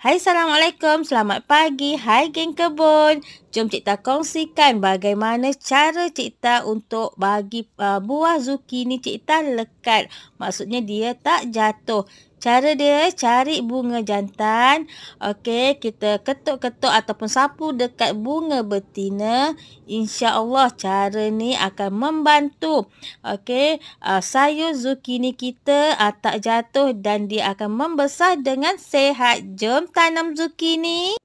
Hai Assalamualaikum, selamat pagi. Hai geng kebun. Jom Cikta kongsikan bagaimana cara Cikta untuk bagi uh, buah zucchini Cikta lekat. Maksudnya dia tak jatuh. Cara dia eh, cari bunga jantan. Okey, kita ketuk-ketuk ataupun sapu dekat bunga betina. Insya Allah cara ni akan membantu. Okey, uh, sayur zucchini kita uh, tak jatuh dan dia akan membesar dengan sehat. Jom tanam zucchini.